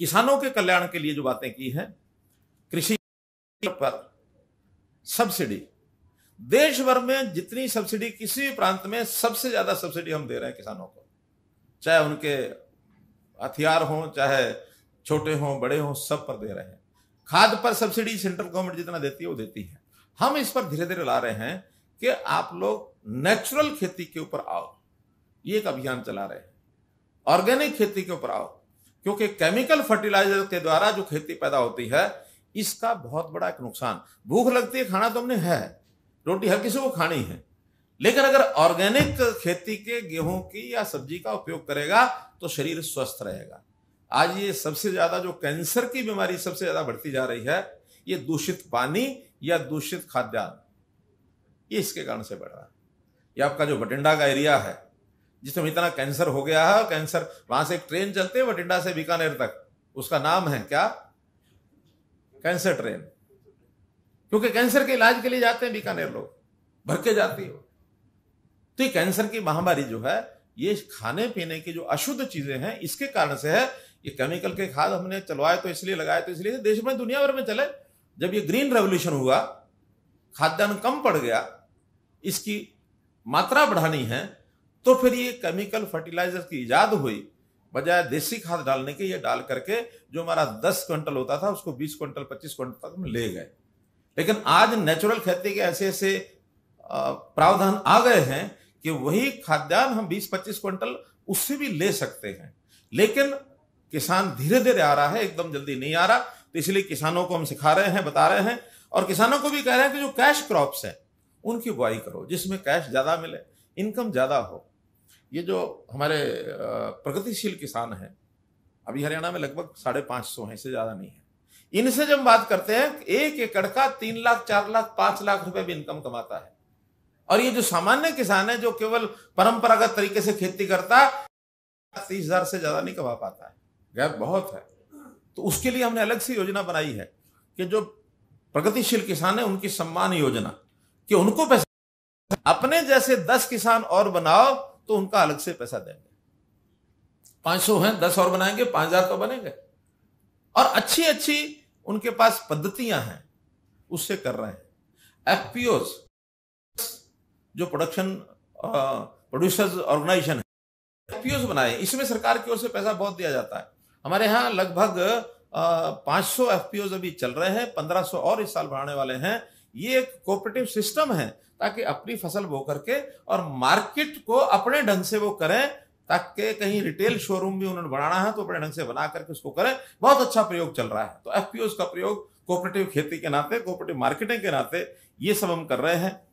किसानों के कल्याण के लिए जो बातें की है कृषि पर सब्सिडी देश भर में जितनी सब्सिडी किसी भी प्रांत में सबसे ज्यादा सब्सिडी हम दे रहे हैं किसानों को चाहे उनके हथियार हों चाहे छोटे हों बड़े हों सब पर दे रहे हैं खाद पर सब्सिडी सेंट्रल गवर्नमेंट जितना देती है वो देती है हम इस पर धीरे धीरे ला रहे हैं कि आप लोग नेचुरल खेती के ऊपर आओ ये एक अभियान चला रहे हैं ऑर्गेनिक खेती के ऊपर आओ क्योंकि केमिकल फर्टिलाइजर के द्वारा जो खेती पैदा होती है इसका बहुत बड़ा एक नुकसान भूख लगती है खाना तो हमने है रोटी हर किसी को खानी है लेकिन अगर ऑर्गेनिक खेती के गेहूं की या सब्जी का उपयोग करेगा तो शरीर स्वस्थ रहेगा आज ये सबसे ज्यादा जो कैंसर की बीमारी सबसे ज्यादा बढ़ती जा रही है ये दूषित पानी या दूषित खाद्यान्न ये इसके कारण से बढ़ रहा है ये आपका जो बटिंडा का एरिया है जिसमें इतना कैंसर हो गया है कैंसर वहां से एक ट्रेन चलते है बठिंडा से बीकानेर तक उसका नाम है क्या कैंसर ट्रेन क्योंकि कैंसर के इलाज के लिए जाते हैं बीकानेर लोग भर के जाती है तो ये कैंसर की महामारी जो है ये खाने पीने की जो अशुद्ध चीजें हैं इसके कारण से है ये केमिकल के खाद हमने चलवाए तो इसलिए लगाए तो इसलिए देश में दुनिया भर में चले जब ये ग्रीन रेवोल्यूशन हुआ खाद्यान्न कम पड़ गया इसकी मात्रा बढ़ानी है तो फिर ये केमिकल फर्टिलाइजर की ईजाद हुई बजाय देसी खाद डालने के ये डाल करके जो हमारा दस क्विंटल होता था उसको बीस क्विंटल पच्चीस क्विंटल तक ले गए लेकिन आज नेचुरल खेती के ऐसे ऐसे प्रावधान आ गए हैं कि वही खाद्यान्न हम बीस पच्चीस क्विंटल उससे भी ले सकते हैं लेकिन किसान धीरे धीरे आ रहा है एकदम जल्दी नहीं आ रहा तो इसलिए किसानों को हम सिखा रहे हैं बता रहे हैं और किसानों को भी कह रहे हैं कि जो कैश क्रॉप्स हैं उनकी बुआई करो जिसमें कैश ज़्यादा मिले इनकम ज़्यादा हो ये जो हमारे प्रगतिशील किसान हैं अभी हरियाणा में लगभग साढ़े पांच सौ हैं इससे ज़्यादा नहीं है इनसे जब बात करते हैं एक एकड़ का तीन लाख चार लाख पांच लाख रुपए भी इनकम कमाता है और ये जो सामान्य किसान है जो केवल परंपरागत तरीके से खेती करता तीस हजार से ज़्यादा नहीं कमा पाता है गैप बहुत है तो उसके लिए हमने अलग से योजना बनाई है कि जो प्रगतिशील किसान है उनकी सम्मान योजना कि उनको पैसा अपने जैसे दस किसान और बनाओ तो उनका अलग से पैसा देंगे पांच सौ है दस और बनाएंगे पांच हजार तो बनेंगे और अच्छी अच्छी उनके पास पद्धतियां हैं उससे कर रहे हैं एफ जो प्रोडक्शन प्रोड्यूसर्स ऑर्गेनाइजेशन है एफपीओ बनाए इसमें सरकार की ओर से पैसा बहुत दिया जाता है हमारे यहाँ लगभग 500 एफपीओस अभी चल रहे हैं सौ और इस साल बढ़ाने वाले हैं ये एक कोऑपरेटिव सिस्टम है ताकि अपनी फसल बो करके और मार्केट को अपने ढंग से वो करें ताकि कहीं रिटेल शोरूम भी उन्होंने बनाना है तो अपने ढंग से बना करके उसको करें बहुत अच्छा प्रयोग चल रहा है तो एफ का प्रयोग कोऑपरेटिव खेती के नाते कोऑपरेटिव मार्केटिंग के नाते ये सब हम कर रहे हैं